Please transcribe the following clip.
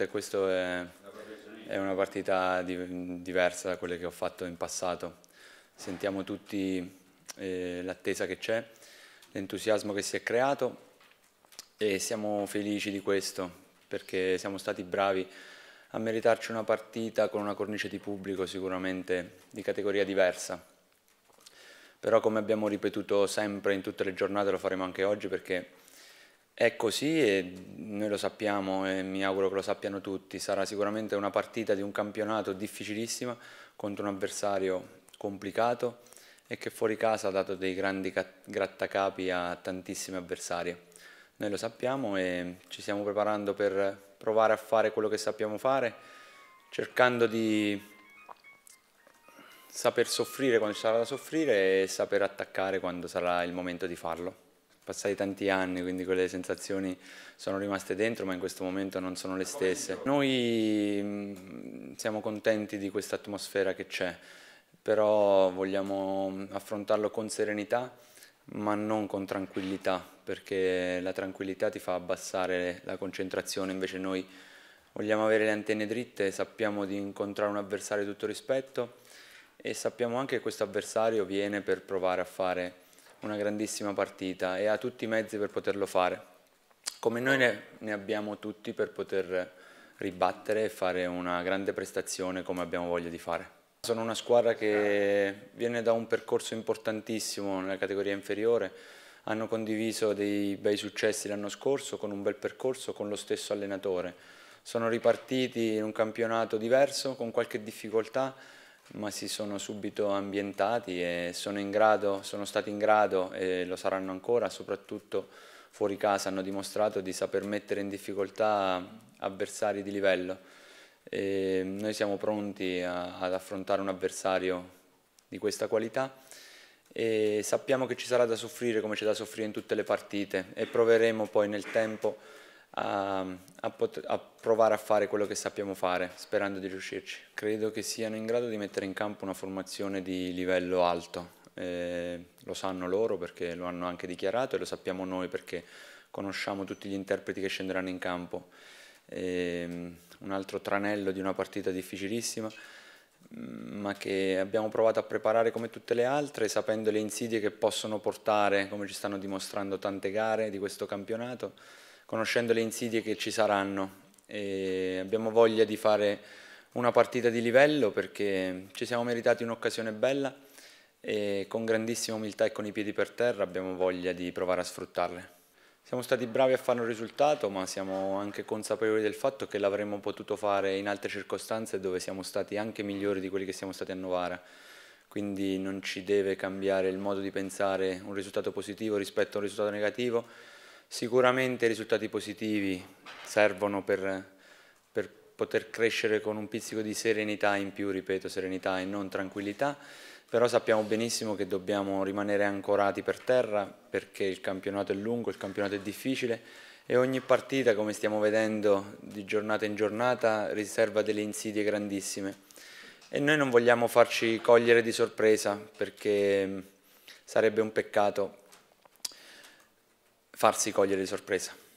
tutte. Questa è, è, una partita di, diversa da quelle che ho fatto in passato. Sentiamo tutti eh, l'attesa che c'è, l'entusiasmo che si è creato e siamo felici di questo perché siamo stati bravi a meritarci una partita con una cornice di pubblico sicuramente di categoria diversa. Però come abbiamo ripetuto sempre in tutte le giornate lo faremo anche oggi perché è così e noi lo sappiamo e mi auguro che lo sappiano tutti, sarà sicuramente una partita di un campionato difficilissima contro un avversario complicato e che fuori casa ha dato dei grandi grattacapi a tantissimi avversari. Noi lo sappiamo e ci stiamo preparando per provare a fare quello che sappiamo fare, cercando di saper soffrire quando ci sarà da soffrire e saper attaccare quando sarà il momento di farlo passati tanti anni, quindi quelle sensazioni sono rimaste dentro, ma in questo momento non sono le stesse. Noi mm, siamo contenti di questa atmosfera che c'è, però vogliamo mm, affrontarlo con serenità, ma non con tranquillità, perché la tranquillità ti fa abbassare la concentrazione, invece noi vogliamo avere le antenne dritte, sappiamo di incontrare un avversario di tutto rispetto e sappiamo anche che questo avversario viene per provare a fare una grandissima partita e ha tutti i mezzi per poterlo fare, come noi ne, ne abbiamo tutti per poter ribattere e fare una grande prestazione come abbiamo voglia di fare. Sono una squadra che viene da un percorso importantissimo nella categoria inferiore, hanno condiviso dei bei successi l'anno scorso con un bel percorso con lo stesso allenatore. Sono ripartiti in un campionato diverso, con qualche difficoltà, ma si sono subito ambientati e sono, grado, sono stati in grado, e lo saranno ancora, soprattutto fuori casa hanno dimostrato di saper mettere in difficoltà avversari di livello. E noi siamo pronti a, ad affrontare un avversario di questa qualità e sappiamo che ci sarà da soffrire come c'è da soffrire in tutte le partite e proveremo poi nel tempo a, a, a, provare a fare quello che sappiamo fare, sperando di riuscirci. Credo che siano in grado di mettere in campo una formazione di livello alto, eh, lo sanno loro perché lo hanno anche dichiarato e lo sappiamo noi perché conosciamo tutti gli interpreti che scenderanno in campo. Eh, un altro tranello di una partita difficilissima mm, ma che abbiamo provato a preparare come tutte le altre, sapendo le insidie che possono portare, come ci stanno dimostrando tante gare di questo campionato, conoscendo le insidie che ci saranno. E abbiamo voglia di fare una partita di livello perché ci siamo meritati un'occasione bella e con grandissima umiltà e con i piedi per terra abbiamo voglia di provare a sfruttarle. Siamo stati bravi a fare un risultato, ma siamo anche consapevoli del fatto che l'avremmo potuto fare in altre circostanze dove siamo stati anche migliori di quelli che siamo stati a Novara. Quindi non ci deve cambiare il modo di pensare un risultato positivo rispetto a un risultato negativo, Sicuramente i risultati positivi servono per, per, poter crescere con un pizzico di serenità in più, ripeto, serenità e non tranquillità, però sappiamo benissimo che dobbiamo rimanere ancorati per terra perché il campionato è lungo, il campionato è difficile e ogni partita, come stiamo vedendo di giornata in giornata, riserva delle insidie grandissime. E noi non vogliamo farci cogliere di sorpresa perché sarebbe un peccato farsi cogliere di sorpresa.